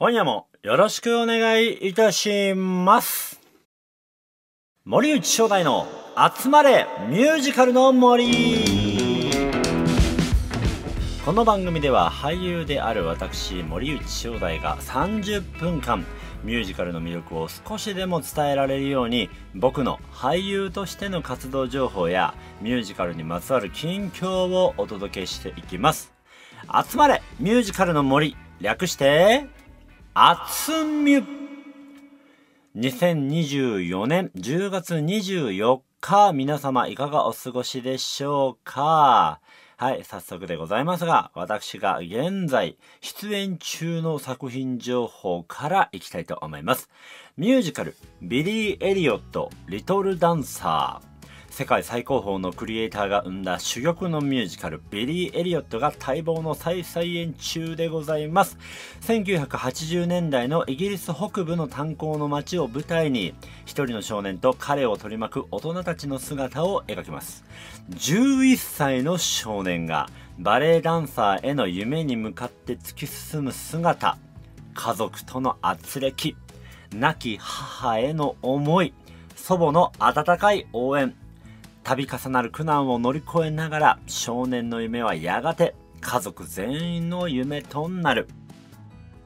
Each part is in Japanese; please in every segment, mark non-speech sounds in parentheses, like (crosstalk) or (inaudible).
今夜もよろしくお願いいたします。森内正代の集まれミュージカルの森この番組では俳優である私森内正代が30分間ミュージカルの魅力を少しでも伝えられるように僕の俳優としての活動情報やミュージカルにまつわる近況をお届けしていきます集まれミュージカルの森略して厚み2024年10月24日、皆様いかがお過ごしでしょうかはい、早速でございますが、私が現在出演中の作品情報からいきたいと思います。ミュージカル、ビリー・エリオット、リトル・ダンサー。世界最高峰のクリエイターが生んだ珠玉のミュージカル、ベリー・エリオットが待望の再再演中でございます。1980年代のイギリス北部の炭鉱の街を舞台に、一人の少年と彼を取り巻く大人たちの姿を描きます。11歳の少年が、バレエダンサーへの夢に向かって突き進む姿、家族との圧力、亡き母への思い、祖母の温かい応援、度重なる苦難を乗り越えながら少年の夢はやがて家族全員の夢となる。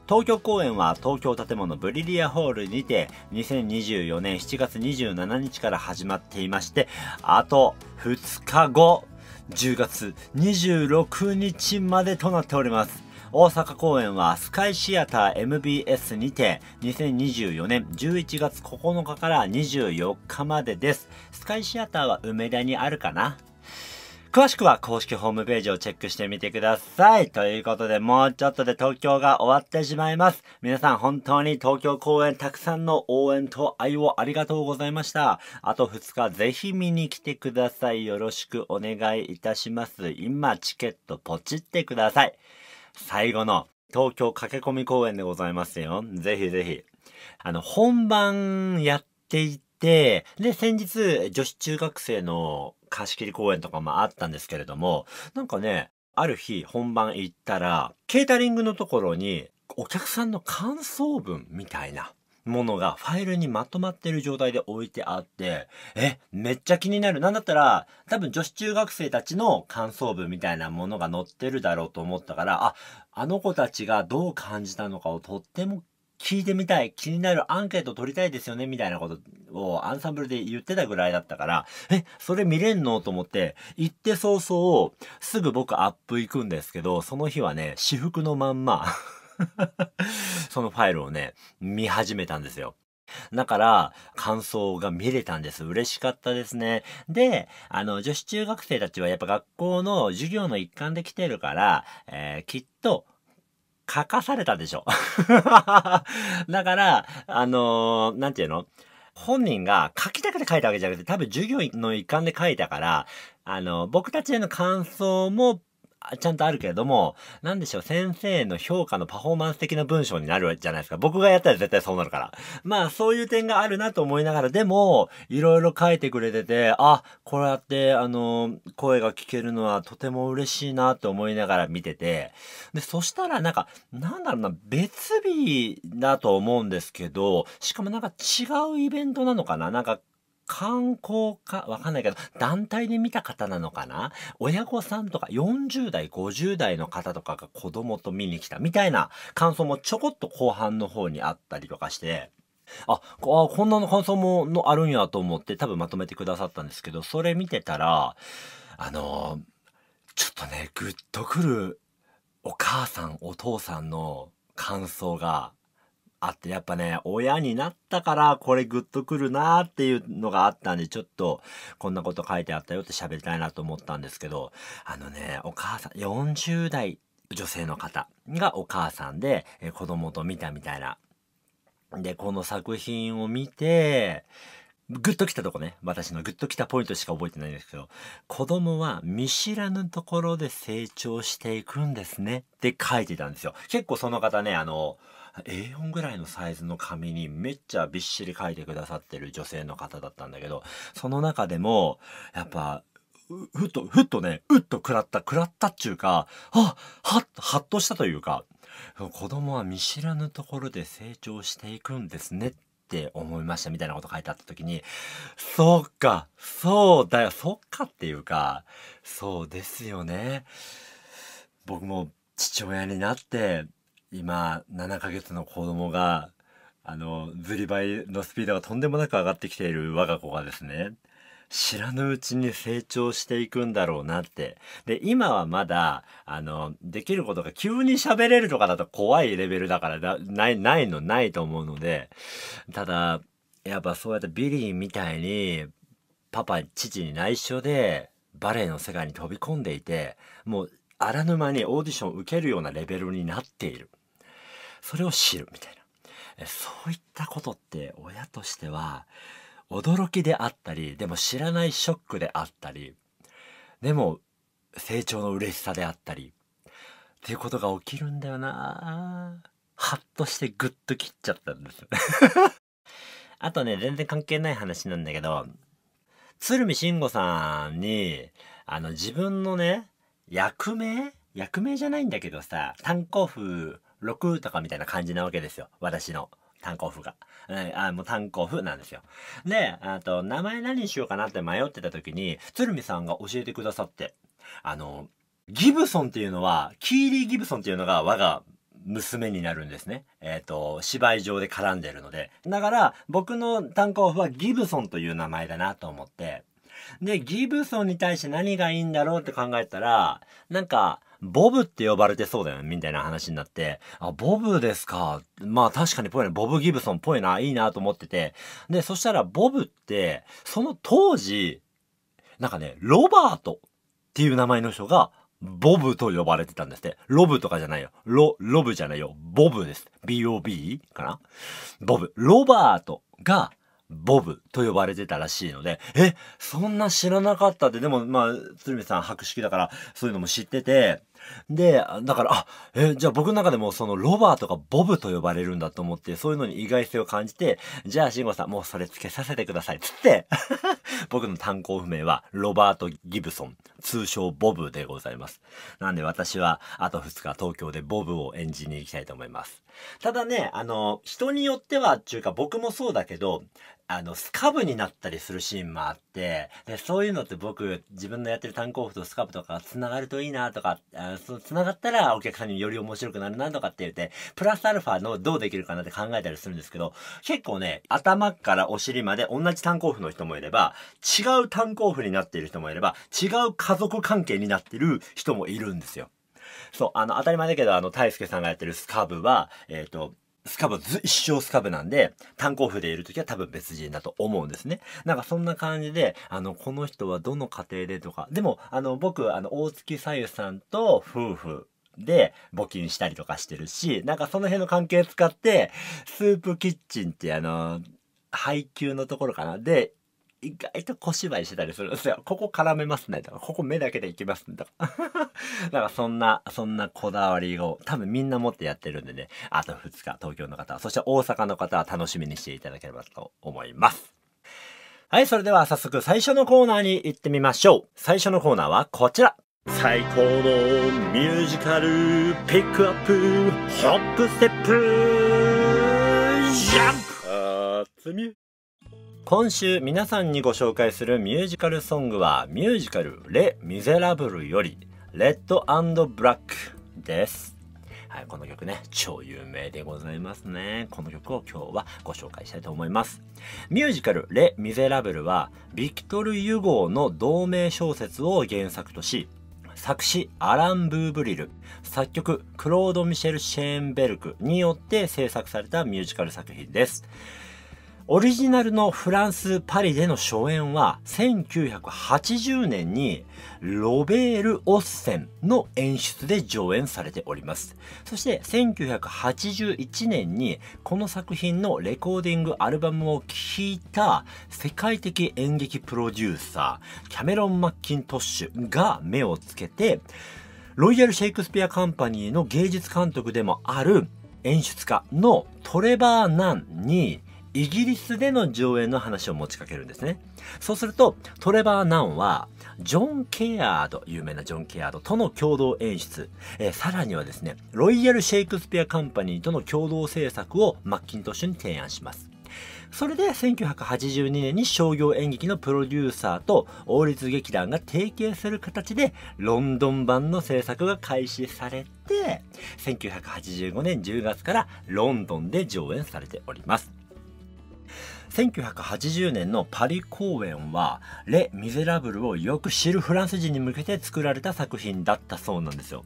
東京公演は東京建物ブリリアホールにて2024年7月27日から始まっていまして、あと2日後、10月26日までとなっております。大阪公演はスカイシアター MBS にて2024年11月9日から24日までです。スカイシアターは梅田にあるかな詳しくは公式ホームページをチェックしてみてください。ということで、もうちょっとで東京が終わってしまいます。皆さん本当に東京公演たくさんの応援と愛をありがとうございました。あと2日ぜひ見に来てください。よろしくお願いいたします。今チケットポチってください。最後の東京駆け込み公演でございますよ。ぜひぜひ。あの、本番やっていて、で、先日、女子中学生の貸し切り公演とかもあったんですけれども、なんかね、ある日本番行ったら、ケータリングのところに、お客さんの感想文みたいな、ものがファイルにまとまってる状態で置いてあって、え、めっちゃ気になる。なんだったら、多分女子中学生たちの感想文みたいなものが載ってるだろうと思ったから、あ、あの子たちがどう感じたのかをとっても聞いてみたい、気になるアンケート取りたいですよね、みたいなことをアンサンブルで言ってたぐらいだったから、え、それ見れんのと思って、行って早々、すぐ僕アップ行くんですけど、その日はね、私服のまんま (laughs) そのファイルをね、見始めたんですよ。だから、感想が見れたんです。嬉しかったですね。で、あの、女子中学生たちはやっぱ学校の授業の一環で来てるから、えー、きっと、書かされたでしょ。(laughs) だから、あのー、なんていうの本人が書きたくて書いたわけじゃなくて、多分授業の一環で書いたから、あの、僕たちへの感想もちゃんとあるけれども、なんでしょう、先生の評価のパフォーマンス的な文章になるじゃないですか。僕がやったら絶対そうなるから。まあ、そういう点があるなと思いながら、でも、いろいろ書いてくれてて、あ、こうやって、あの、声が聞けるのはとても嬉しいなと思いながら見てて、で、そしたら、なんか、なんだろうな、別日だと思うんですけど、しかもなんか違うイベントなのかななんか、観光か、わかんないけど、団体で見た方なのかな親御さんとか40代、50代の方とかが子供と見に来たみたいな感想もちょこっと後半の方にあったりとかして、あ、こんなの感想ものあるんやと思って多分まとめてくださったんですけど、それ見てたら、あのちょっとね、ぐっとくるお母さん、お父さんの感想があってやっぱね、親になったからこれグッとくるなーっていうのがあったんで、ちょっとこんなこと書いてあったよって喋りたいなと思ったんですけど、あのね、お母さん、40代女性の方がお母さんで、え子供と見たみたいな。で、この作品を見て、グッときたとこね。私のグッときたポイントしか覚えてないんですけど、子供は見知らぬところで成長していくんですねって書いてたんですよ。結構その方ね、あの、A4 ぐらいのサイズの紙にめっちゃびっしり書いてくださってる女性の方だったんだけど、その中でも、やっぱ、ふっと、ふっとね、うっと食らった、食らったっちゅうか、あ、は、はっとしたというか、子供は見知らぬところで成長していくんですねっって思いましたみたいなこと書いてあった時に、そうか、そうだよ、そっかっていうか、そうですよね。僕も父親になって、今、7ヶ月の子供が、あの、ずりばいのスピードがとんでもなく上がってきている我が子がですね、知らぬうちに成長していくんだろうなって。で、今はまだ、あの、できることが急に喋れるとかだと怖いレベルだからない、ないのないと思うので、ただ、やっぱそうやってビリーみたいに、パパ、父に内緒で、バレエの世界に飛び込んでいて、もう、荒沼にオーディションを受けるようなレベルになっている。それを知るみたいな。そういったことって親としては驚きであったりでも知らないショックであったりでも成長の嬉しさであったりっていうことが起きるんだよなハッとしてグッと切っちゃったんです (laughs) あとね全然関係ない話なんだけど鶴見慎吾さんにあの自分のね役名役名じゃないんだけどさ炭鉱夫6とかみたいな感じなわけですよ私の。炭鉱夫が。あもう炭鉱夫なんですよ。で、あと、名前何にしようかなって迷ってた時に、鶴見さんが教えてくださって、あの、ギブソンっていうのは、キーリー・ギブソンっていうのが我が娘になるんですね。えっ、ー、と、芝居上で絡んでるので。だから、僕の炭鉱夫はギブソンという名前だなと思って。で、ギブソンに対して何がいいんだろうって考えたら、なんか、ボブって呼ばれてそうだよね、みたいな話になって、あ、ボブですか。まあ確かにぽいね、ボブ・ギブソンっぽいな、いいなと思ってて。で、そしたらボブって、その当時、なんかね、ロバートっていう名前の人が、ボブと呼ばれてたんですって。ロブとかじゃないよ。ロ、ロブじゃないよ。ボブです。B-O-B かなボブ。ロバートが、ボブと呼ばれてたらしいので、え、そんな知らなかったって、でもまあ、鶴見さん博識だから、そういうのも知ってて、で、だから、あ、え、じゃあ僕の中でもそのロバートがボブと呼ばれるんだと思って、そういうのに意外性を感じて、じゃあ慎吾さん、もうそれつけさせてください。つって、(laughs) 僕の単行譜名はロバート・ギブソン、通称ボブでございます。なんで私は、あと2日東京でボブを演じに行きたいと思います。ただね、あの、人によってはっていうか僕もそうだけど、あの、スカブになったりするシーンもあって、で、そういうのって僕、自分のやってる単行部とスカブとか繋がるといいなとか、あそ繋がったらお客さんにより面白くなるなとかって言って、プラスアルファのどうできるかなって考えたりするんですけど、結構ね、頭からお尻まで同じ単行部の人もいれば、違う単行部になっている人もいれば、違う家族関係になっている人もいるんですよ。そう、あの、当たり前だけど、あの、大輔さんがやってるスカブは、えっ、ー、と、スカブず、一生スカブなんで、炭鉱夫でいるときは多分別人だと思うんですね。なんかそんな感じで、あの、この人はどの家庭でとか、でも、あの、僕、あの、大月さゆさんと夫婦で募金したりとかしてるし、なんかその辺の関係使って、スープキッチンってあの、配給のところかな。で、意外と小芝居してたりするんですよ。ここ絡めますねとか、ここ目だけでいきますねとか。(laughs) だからそんな、そんなこだわりを多分みんな持ってやってるんでね、あと2日東京の方、そして大阪の方は楽しみにしていただければと思います。はい、それでは早速最初のコーナーに行ってみましょう。最初のコーナーはこちら。最高のミュージカルピックアップホップステップジャンプあつみ今週皆さんにご紹介するミュージカルソングはミュージカルレ・ミゼラブルよりレッドブラックです。はい、この曲ね、超有名でございますね。この曲を今日はご紹介したいと思います。ミュージカルレ・ミゼラブルはビクトル・ユゴーの同名小説を原作とし、作詞アラン・ブーブリル、作曲クロード・ミシェル・シェーンベルクによって制作されたミュージカル作品です。オリジナルのフランス・パリでの初演は1980年にロベール・オッセンの演出で上演されております。そして1981年にこの作品のレコーディングアルバムを聴いた世界的演劇プロデューサーキャメロン・マッキントッシュが目をつけてロイヤル・シェイクスピア・カンパニーの芸術監督でもある演出家のトレバー・ナンにイギリスでの上演の話を持ちかけるんですね。そうすると、トレバー・ナンは、ジョン・ケアード、有名なジョン・ケアードとの共同演出、えー、さらにはですね、ロイヤル・シェイクスピア・カンパニーとの共同制作をマッキントッシュに提案します。それで1982年に商業演劇のプロデューサーと王立劇団が提携する形でロンドン版の制作が開始されて1985年10月からロンドンで上演されております。1980年のパリ公演は、レ・ミゼラブルをよく知るフランス人に向けて作られた作品だったそうなんですよ。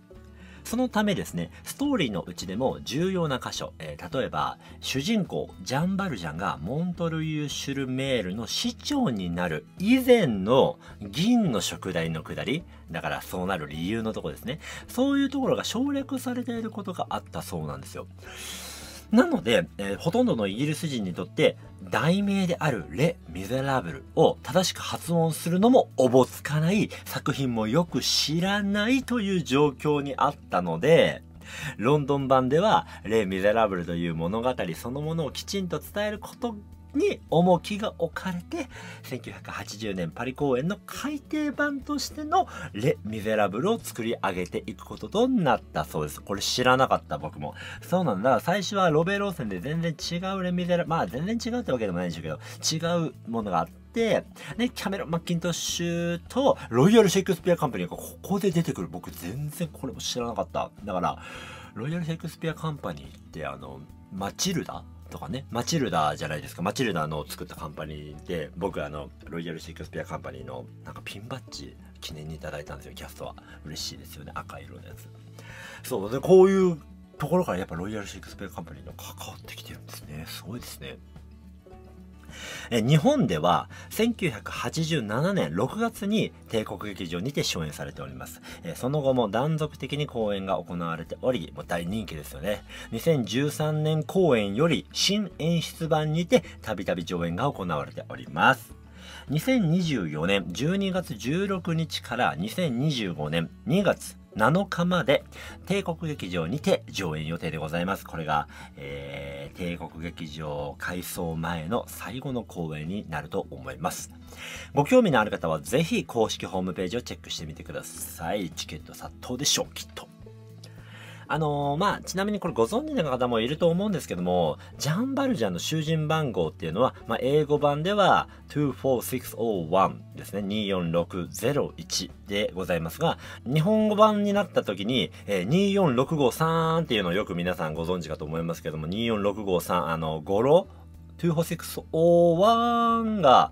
そのためですね、ストーリーのうちでも重要な箇所、えー、例えば、主人公、ジャン・バルジャンがモントルユー・シュルメールの市長になる以前の銀の食代のくだり、だからそうなる理由のとこですね、そういうところが省略されていることがあったそうなんですよ。なので、えー、ほとんどのイギリス人にとって、題名であるレ・ミゼラブルを正しく発音するのもおぼつかない、作品もよく知らないという状況にあったので、ロンドン版では、レ・ミゼラブルという物語そのものをきちんと伝えることに重きが置かれて1980年パリ公演の改訂版としての「レ・ミゼラブル」を作り上げていくこととなったそうですこれ知らなかった僕もそうなんだ最初はロベロー路ンで全然違うレ・ミゼラまあ全然違うってわけでもないんでしょうけど違うものがあってで、ね、キャメロン・マッキントッシュとロイヤル・シェイクスピア・カンパニーがここで出てくる。僕全然これも知らなかった。だから、ロイヤル・シェイクスピア・カンパニーってあの、マチルダとかね、マチルダじゃないですか。マチルダの作ったカンパニーで、僕あの、ロイヤルシェイクスピアカンパニーのなんかピンバッジ記念にいただいたんですよ、キャストは。嬉しいですよね、赤色のやつ。そう、で、こういうところからやっぱロイヤルシェイクスピアカンパニーの関わってきてるんですね。すごいですね。え日本では1987年6月に帝国劇場にて上演されております、えその後も断続的に公演が行われておりもう大人気ですよね2013年公演より新演出版にてたびたび上演が行われております2024年12月16日から2025年2月7日まで帝国劇場にて上演予定でございます。これが、えー、帝国劇場改装前の最後の公演になると思います。ご興味のある方はぜひ公式ホームページをチェックしてみてください。チケット殺到でしょう、きっと。あのー、まあ、ちなみにこれご存知の方もいると思うんですけども、ジャンバルジャンの囚人番号っていうのは、まあ、英語版では24601ですね、24601でございますが、日本語版になった時に、えー、24653っていうのをよく皆さんご存知かと思いますけども、24653、あの、語呂、24601が、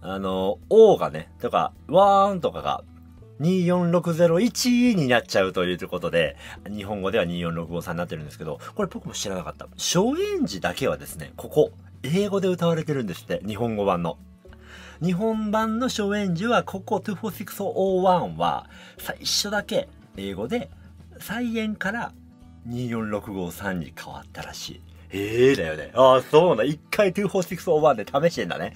あの、O がね、とか、ワーンとかが、24601になっちゃうということで、日本語では24653になってるんですけど、これ僕も知らなかった。初演時だけはですね、ここ、英語で歌われてるんですって、日本語版の。日本版の初演時は、ここ24601は、最初だけ英語で、再演から24653に変わったらしい。ええだよね。ああ、そうな。一回2 4 6 0 1で試してんだね。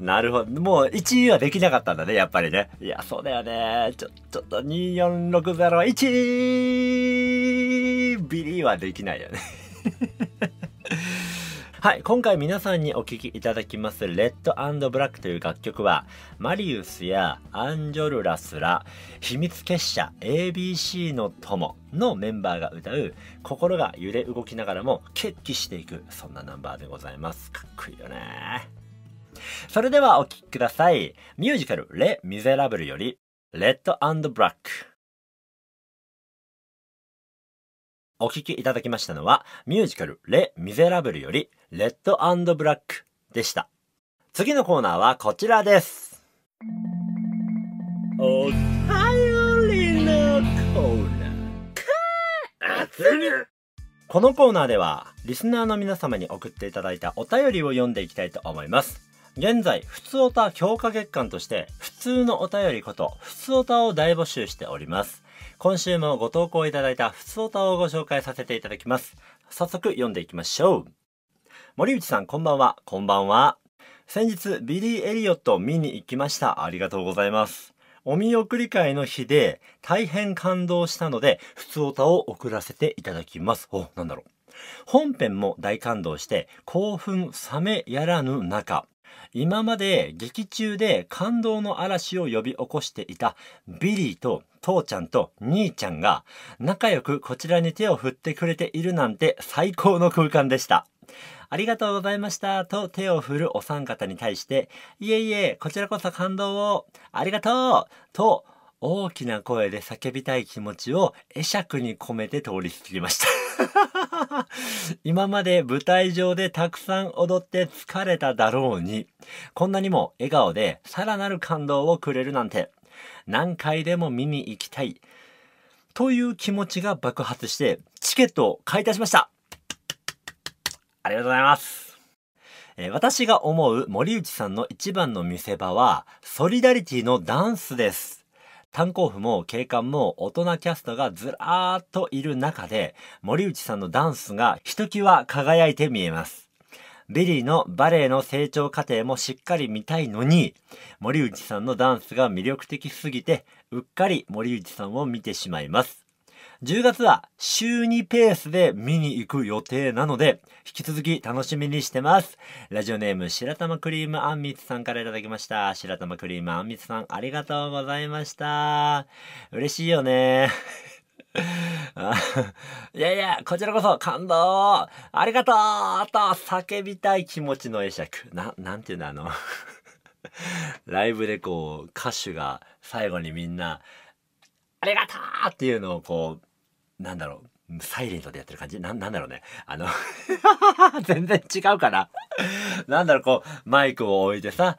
なるほど。もう1はできなかったんだね、やっぱりね。いや、そうだよね。ちょ、ちょっと24601ビリーはできないよね。はい、今回皆さんにお聴きいただきます、レッドブラックという楽曲は、マリウスやアンジョルラスら、秘密結社 ABC の友のメンバーが歌う、心が揺れ動きながらも決起していく、そんなナンバーでございます。かっこいいよね。それではお聴きください。ミュージカル、レ・ミゼラブルより、レッドブラック。お聴きいただきましたのは、ミュージカル、レ・ミゼラブルより、レッドブラックでした。次のコーナーはこちらです。お便りのコーナー。このコーナーでは、リスナーの皆様に送っていただいたお便りを読んでいきたいと思います。現在、普通オタ強化月間として、普通のお便りこと、普通オタを大募集しております。今週もご投稿いただいた普通歌をご紹介させていただきます。早速読んでいきましょう。森内さん、こんばんは。こんばんは。先日、ビリー・エリオットを見に行きました。ありがとうございます。お見送り会の日で、大変感動したので、普通歌を送らせていただきます。お、なんだろう。本編も大感動して、興奮冷めやらぬ中、今まで劇中で感動の嵐を呼び起こしていたビリーと父ちゃんと兄ちゃんが仲良くこちらに手を振ってくれているなんて最高の空間でした。ありがとうございましたと手を振るお三方に対して、いえいえ、こちらこそ感動を、ありがとうと大きな声で叫びたい気持ちを会釈に込めて通り過ぎました (laughs) 今まで舞台上でたくさん踊って疲れただろうに、こんなにも笑顔でさらなる感動をくれるなんて、何回でも見に行きたい。という気持ちが爆発して、チケットを買い足しました。ありがとうございます。え私が思う森内さんの一番の見せ場は、ソリダリティのダンスです。炭鉱夫も警官も大人キャストがずらーっといる中で、森内さんのダンスがひときわ輝いて見えます。ビリーのバレエの成長過程もしっかり見たいのに、森内さんのダンスが魅力的すぎて、うっかり森内さんを見てしまいます。10月は週2ペースで見に行く予定なので、引き続き楽しみにしてます。ラジオネーム、白玉クリームあんみつさんから頂きました。白玉クリームあんみつさん、ありがとうございました。嬉しいよね。(laughs) いやいや、こちらこそ感動ありがとうと叫びたい気持ちの会釈。な、なんていうんだ、あの (laughs) ライブでこう、歌手が最後にみんな、ありがとうっていうのをこう、なんだろう、サイレントでやってる感じな、なんだろうね。あの (laughs) 全然違うからなんだろう、こう、マイクを置いてさ、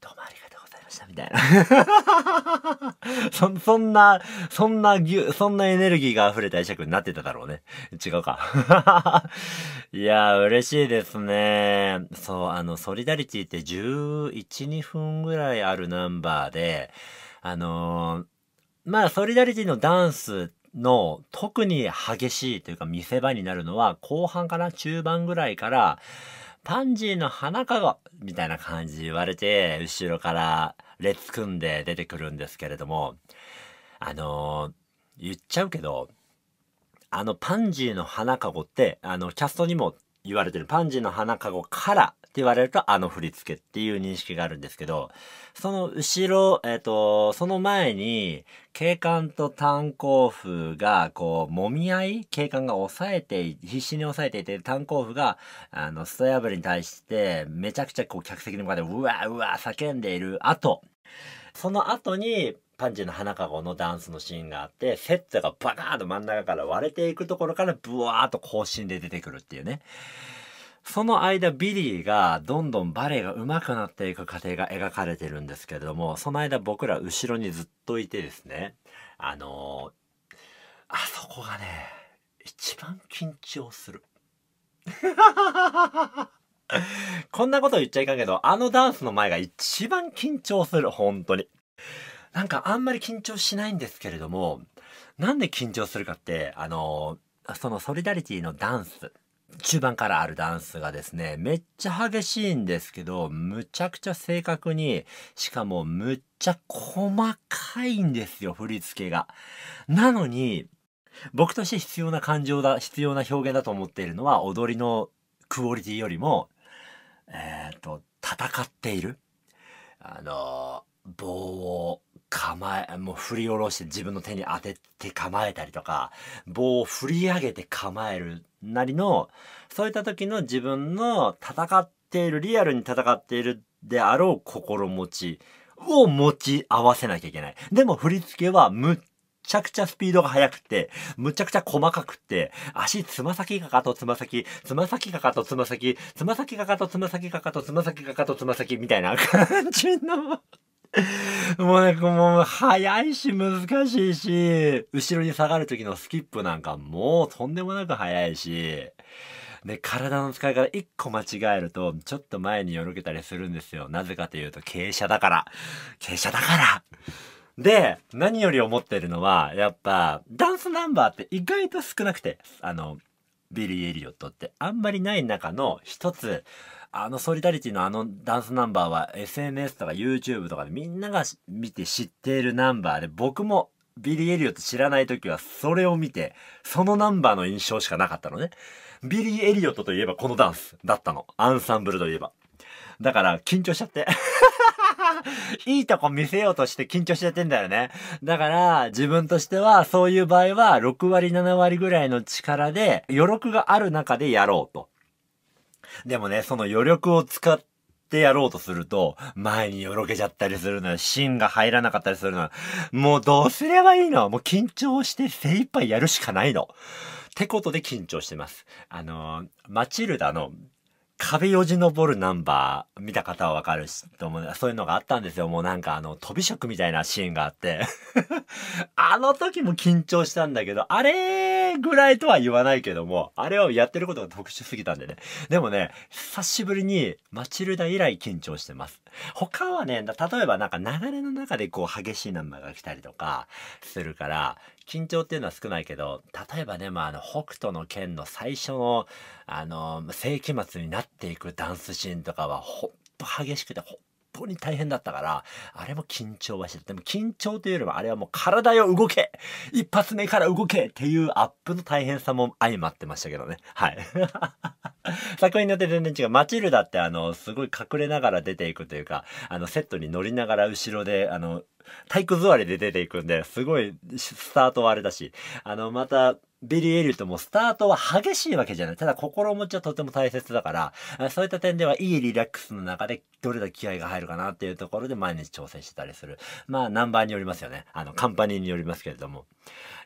どうもありがとうございました、みたいな (laughs) そ、そんな、そんなぎそんなエネルギーが溢れた会釈になってただろうね。違うか。(laughs) いやー、嬉しいですね。そう、あの、ソリダリティって11、2分ぐらいあるナンバーで、あのー、まあ、ソリダリティのダンスって、の特に激しいというか見せ場になるのは後半かな中盤ぐらいからパンジーの花かごみたいな感じで言われて後ろから列組んで出てくるんですけれどもあのー、言っちゃうけどあのパンジーの花かごってあのキャストにも言われてるパンジーの花かごからって言われるとあの振り付けっていう認識があるんですけど、その後ろ、えっ、ー、と、その前に、警官と炭鉱夫が、こう、もみ合い警官が抑えて、必死に抑えていて、炭鉱夫が、あの、ストヤブリに対して、めちゃくちゃこう、客席に向かって、うわうわ叫んでいる後、その後に、パンチの花籠のダンスのシーンがあって、セットがバカーと真ん中から割れていくところからブワーっと更新で出てくるっていうね。その間ビリーがどんどんバレエが上手くなっていく過程が描かれてるんですけれどもその間僕ら後ろにずっといてですねあのー、あそこがね一番緊張する。(laughs) こんなこと言っちゃいかんけど、あのダンスの前が一番緊張する、本当に。なんかあんまり緊張しないんですけれども、なんで緊張するかって、あのー、そのソリダリティのダンス中盤からあるダンスがですね、めっちゃ激しいんですけど、むちゃくちゃ正確に、しかもむっちゃ細かいんですよ、振り付けが。なのに、僕として必要な感情だ、必要な表現だと思っているのは、踊りのクオリティよりも、えっ、ー、と、戦っている。あの、棒を構え、もう振り下ろして自分の手に当てて構えたりとか、棒を振り上げて構えるなりの、そういった時の自分の戦っている、リアルに戦っているであろう心持ちを持ち合わせなきゃいけない。でも振り付けはむっちゃくちゃスピードが速くて、むちゃくちゃ細かくて、足、つま先かかとつま先、つま先かかとつま先、つま先かかとつま先かかとつま先かかとつま先みたいな感じの (laughs) もうね、もう、早いし、難しいし、後ろに下がる時のスキップなんかもうとんでもなく早いし、で、体の使い方一個間違えると、ちょっと前によろけたりするんですよ。なぜかというと、傾斜だから。傾斜だからで、何より思ってるのは、やっぱ、ダンスナンバーって意外と少なくて、あの、ビリー・エリオットってあんまりない中の一つ、あのソリタリティのあのダンスナンバーは SNS とか YouTube とかでみんなが見て知っているナンバーで僕もビリー・エリオット知らない時はそれを見てそのナンバーの印象しかなかったのね。ビリー・エリオットといえばこのダンスだったの。アンサンブルといえば。だから緊張しちゃって。(laughs) いいとこ見せようとして緊張しちゃってんだよね。だから、自分としては、そういう場合は、6割、7割ぐらいの力で、余力がある中でやろうと。でもね、その余力を使ってやろうとすると、前によろけちゃったりするのよ。芯が入らなかったりするのは、もうどうすればいいのもう緊張して精一杯やるしかないの。ってことで緊張してます。あのー、マチルダの壁よじ登るナンバー見た方はわかるし、と思う。そういうのがあったんですよ。もうなんかあの、飛び職みたいなシーンがあって (laughs) あの時も緊張したんだけど、あれーぐらいとは言わないけども、あれはやってることが特殊すぎたんでね。でもね、久しぶりにマチルダ以来緊張してます。他はね、例えばなんか流れの中でこう激しいナンバーが来たりとかするから、緊張っていうのは少ないけど、例えばね、まあ、あの、北斗の剣の最初の、あの、世紀末になっていくダンスシーンとかは、ほんと激しくて、ほ当に大変だったから、あれも緊張はしてる。でも緊張というよりもあれはもう体よ動け一発目から動けっていうアップの大変さも相まってましたけどね。はい。(laughs) 作品によって全然違う。マチルダってあの、すごい隠れながら出ていくというか、あの、セットに乗りながら後ろで、あの、体育座りで出ていくんで、すごい、スタートはあれだし、あの、また、ビリー・エリットもスタートは激しいわけじゃない。ただ心持ちはとても大切だから、そういった点ではいいリラックスの中でどれだけ気合が入るかなっていうところで毎日挑戦してたりする。まあナンバーによりますよね。あのカンパニーによりますけれども。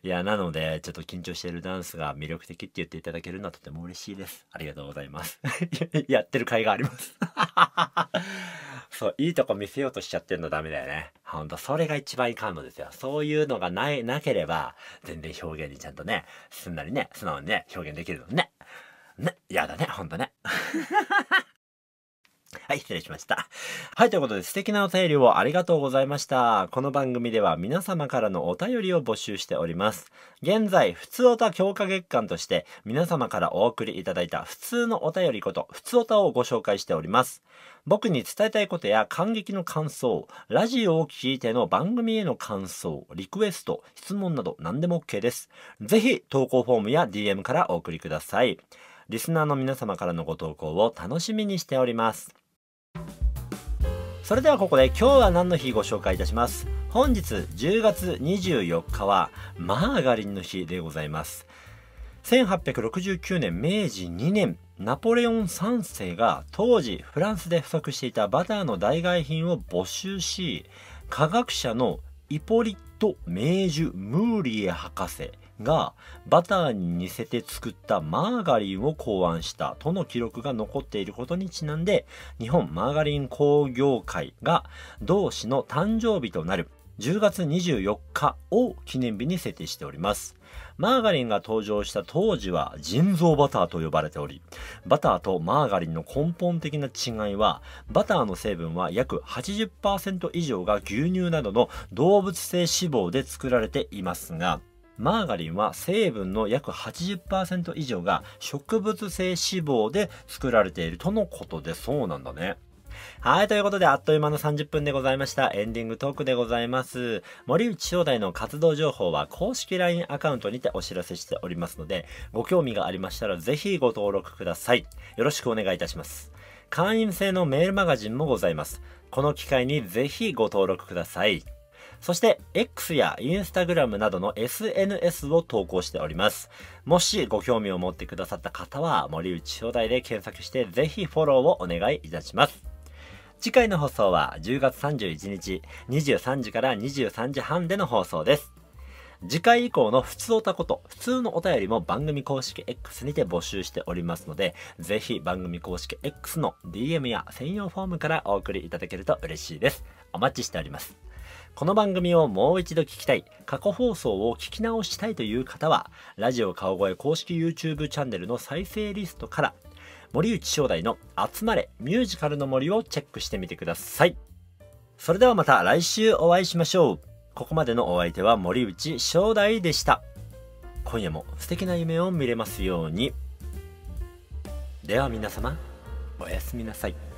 いや、なのでちょっと緊張しているダンスが魅力的って言っていただけるのはとても嬉しいです。ありがとうございます。(laughs) やってる甲斐があります。(laughs) そう、いいとこ見せようとしちゃってんのダメだよね。ほんと、それが一番いかんのですよ。そういうのがない、なければ、全然表現にちゃんとね、すんなりね、素直にね、表現できるのね。ね、やだね、ほんとね。(laughs) はい、失礼しました。はい、ということで素敵なお便りをありがとうございました。この番組では皆様からのお便りを募集しております。現在、普通おた強化月間として皆様からお送りいただいた普通のお便りこと、普通おたをご紹介しております。僕に伝えたいことや感激の感想、ラジオを聞いての番組への感想、リクエスト、質問など何でも OK です。ぜひ投稿フォームや DM からお送りください。リスナーの皆様からのご投稿を楽しみにしておりますそれではここで今日は何の日ご紹介いたします本日10月24日はマーガリンの日でございます1869年明治2年ナポレオン3世が当時フランスで不足していたバターの代替品を募集し科学者のイポリット・メージュ・ムーリエ博士がバターに似せて作ったマーガリンを考案したとの記録が残っていることにちなんで日本マーガリン工業会が同志の誕生日となる10月24日を記念日に設定しております。マーガリンが登場した当時は人造バターと呼ばれており、バターとマーガリンの根本的な違いは、バターの成分は約80%以上が牛乳などの動物性脂肪で作られていますが、マーガリンは成分の約80%以上が植物性脂肪で作られているとのことでそうなんだね。はい、ということで、あっという間の30分でございました。エンディングトークでございます。森内兄弟の活動情報は公式 LINE アカウントにてお知らせしておりますので、ご興味がありましたらぜひご登録ください。よろしくお願いいたします。会員制のメールマガジンもございます。この機会にぜひご登録ください。そして X や Instagram などの SNS を投稿しております。もしご興味を持ってくださった方は森内兄弟で検索してぜひフォローをお願いいたします。次回の放送は10月31日23時から23時半での放送です。次回以降の普通おたこと、普通のお便りも番組公式 X にて募集しておりますので、ぜひ番組公式 X の DM や専用フォームからお送りいただけると嬉しいです。お待ちしております。この番組をもう一度聞きたい、過去放送を聞き直したいという方は、ラジオ顔声公式 YouTube チャンネルの再生リストから、森内正代の集まれミュージカルの森をチェックしてみてください。それではまた来週お会いしましょう。ここまでのお相手は森内正代でした。今夜も素敵な夢を見れますように。では皆様、おやすみなさい。